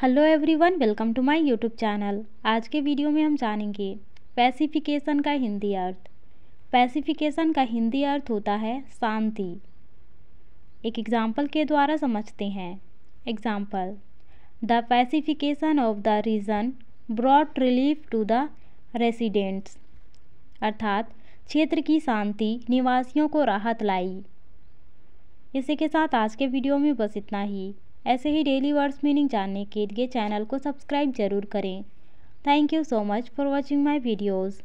hello everyone welcome to my YouTube channel आज के video में हम जानेंगे पैसिफिकेशन का हिंदी अर्थ पैसिफिकेशन का हिंदी अर्थ होता है शांति एक एग्जाम्पल के द्वारा समझते हैं example the pacification of the region broad relief to the residents अर्थात क्षेत्र की शांति निवासियों को राहत लाई इसी के साथ आज के वीडियो में बस इतना ही ऐसे ही डेली वर्ड्स मीनिंग जानने के लिए चैनल को सब्सक्राइब जरूर करें thank you so much for watching my videos